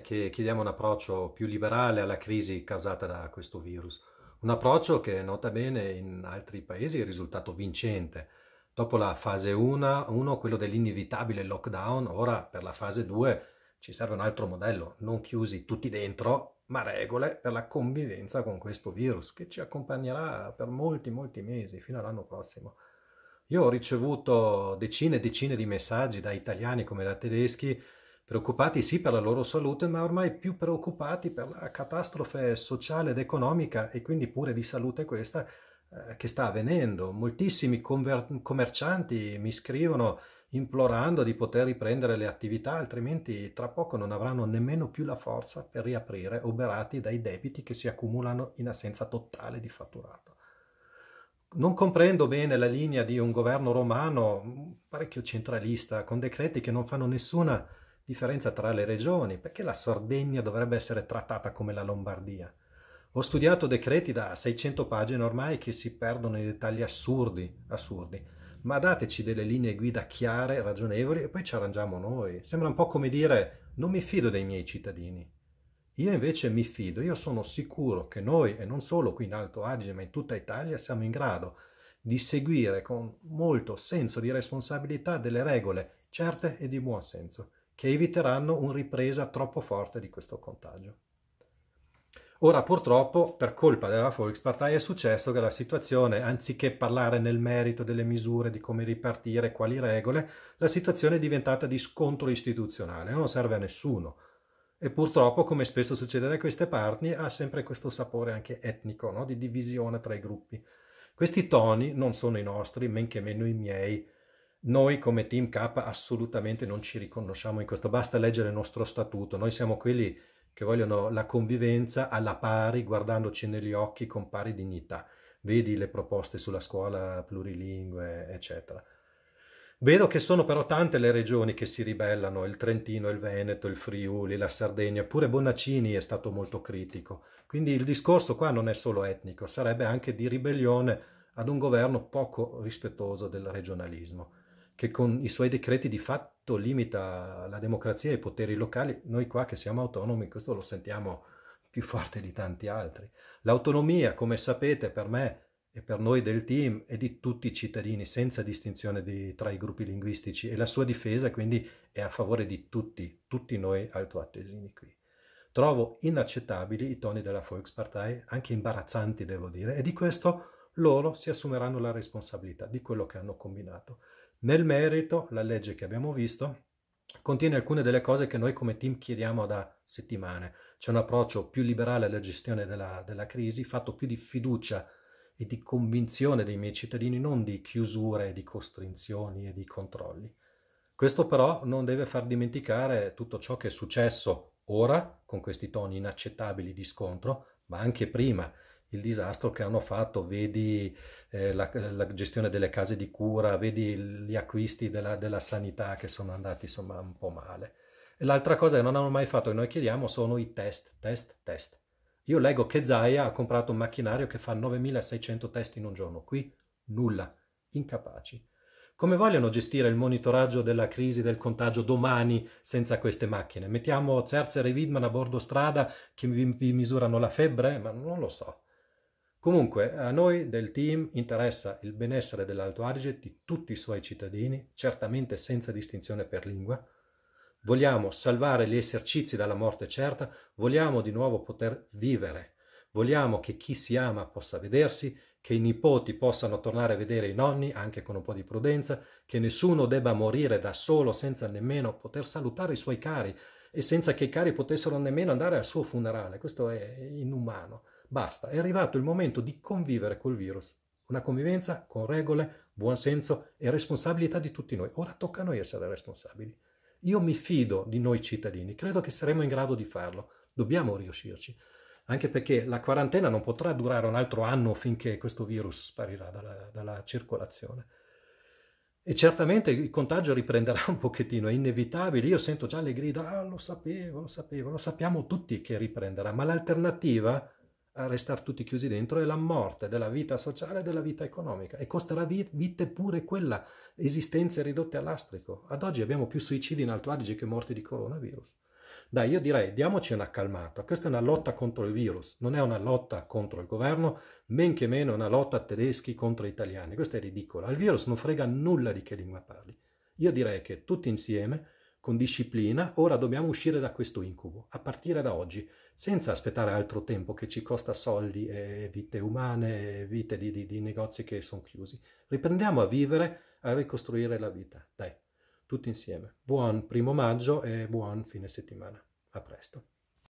che chiediamo un approccio più liberale alla crisi causata da questo virus. Un approccio che, nota bene, in altri paesi è risultato vincente. Dopo la fase 1, 1 quello dell'inevitabile lockdown, ora per la fase 2 ci serve un altro modello, non chiusi tutti dentro, ma regole per la convivenza con questo virus che ci accompagnerà per molti, molti mesi, fino all'anno prossimo. Io ho ricevuto decine e decine di messaggi da italiani come da tedeschi preoccupati sì per la loro salute, ma ormai più preoccupati per la catastrofe sociale ed economica e quindi pure di salute questa eh, che sta avvenendo. Moltissimi conver- commercianti mi scrivono implorando di poter riprendere le attività, altrimenti tra poco non avranno nemmeno più la forza per riaprire, oberati dai debiti che si accumulano in assenza totale di fatturato. Non comprendo bene la linea di un governo romano parecchio centralista, con decreti che non fanno nessuna differenza tra le regioni, perché la Sardegna dovrebbe essere trattata come la Lombardia? Ho studiato decreti da 600 pagine ormai che si perdono in dettagli assurdi, assurdi, ma dateci delle linee guida chiare, ragionevoli e poi ci arrangiamo noi. Sembra un po' come dire non mi fido dei miei cittadini. Io invece mi fido, io sono sicuro che noi, e non solo qui in Alto Adige, ma in tutta Italia, siamo in grado di seguire con molto senso di responsabilità delle regole certe e di buon senso che eviteranno un ripresa troppo forte di questo contagio. Ora purtroppo, per colpa della Volkspartei, è successo che la situazione, anziché parlare nel merito delle misure, di come ripartire, quali regole, la situazione è diventata di scontro istituzionale, non serve a nessuno. E purtroppo, come spesso succede da queste parti, ha sempre questo sapore anche etnico, no? di divisione tra i gruppi. Questi toni non sono i nostri, men che meno i miei, noi come Team K assolutamente non ci riconosciamo in questo, basta leggere il nostro statuto, noi siamo quelli che vogliono la convivenza alla pari, guardandoci negli occhi con pari dignità. Vedi le proposte sulla scuola plurilingue, eccetera. Vedo che sono però tante le regioni che si ribellano, il Trentino, il Veneto, il Friuli, la Sardegna, pure Bonaccini è stato molto critico. Quindi il discorso qua non è solo etnico, sarebbe anche di ribellione ad un governo poco rispettoso del regionalismo che con i suoi decreti di fatto limita la democrazia e i poteri locali, noi qua che siamo autonomi, questo lo sentiamo più forte di tanti altri. L'autonomia, come sapete, per me e per noi del team e di tutti i cittadini, senza distinzione di, tra i gruppi linguistici, e la sua difesa quindi è a favore di tutti, tutti noi altoattesini qui. Trovo inaccettabili i toni della Volkspartei, anche imbarazzanti devo dire, e di questo loro si assumeranno la responsabilità di quello che hanno combinato. Nel merito, la legge che abbiamo visto contiene alcune delle cose che noi come team chiediamo da settimane. C'è un approccio più liberale alla gestione della, della crisi, fatto più di fiducia e di convinzione dei miei cittadini, non di chiusure, di costrizioni e di controlli. Questo però non deve far dimenticare tutto ciò che è successo ora, con questi toni inaccettabili di scontro, ma anche prima, il disastro che hanno fatto, vedi eh, la, la, gestione delle case di cura, vedi gli acquisti della, della sanità che sono andati insomma un po' male. E l'altra cosa che non hanno mai fatto e noi chiediamo sono i test, test, test. Io leggo che Zaia ha comprato un macchinario che fa 9600 test in un giorno, qui nulla, incapaci. Come vogliono gestire il monitoraggio della crisi del contagio domani senza queste macchine? Mettiamo Cerzer e Widman a bordo strada che vi misurano la febbre? Ma non lo so. Comunque a noi del team interessa il benessere dell'Alto Adige di tutti i suoi cittadini, certamente senza distinzione per lingua. Vogliamo salvare gli esercizi dalla morte certa, vogliamo di nuovo poter vivere, vogliamo che chi si ama possa vedersi, che i nipoti possano tornare a vedere i nonni anche con un po' di prudenza, che nessuno debba morire da solo senza nemmeno poter salutare i suoi cari e senza che i cari potessero nemmeno andare al suo funerale. Questo è inumano. Basta, è arrivato il momento di convivere col virus. Una convivenza con regole, buonsenso e responsabilità di tutti noi. Ora tocca a noi essere responsabili. Io mi fido di noi cittadini, credo che saremo in grado di farlo. Dobbiamo riuscirci anche perché la quarantena non potrà durare un altro anno finché questo virus sparirà dalla, dalla, circolazione. E certamente il contagio riprenderà un pochettino, è inevitabile. Io sento già le grida, ah lo sapevo, lo sapevo, lo sappiamo tutti che riprenderà, ma l'alternativa a restare tutti chiusi dentro è la morte della vita sociale e della vita economica e costerà vite pure quella, esistenze ridotte all'astrico. Ad oggi abbiamo più suicidi in Alto Adige che morti di coronavirus. Dai, io direi diamoci una calmata. Questa è una lotta contro il virus, non è una lotta contro il governo, men che meno una lotta tedeschi contro italiani. Questa è ridicola. Al virus non frega nulla di che lingua parli. Io direi che tutti insieme con disciplina, ora dobbiamo uscire da questo incubo, a partire da oggi, senza aspettare altro tempo che ci costa soldi e vite umane, e vite di, di, di negozi che sono chiusi. Riprendiamo a vivere, a ricostruire la vita. Dai, tutti insieme. Buon primo maggio e buon fine settimana. A presto.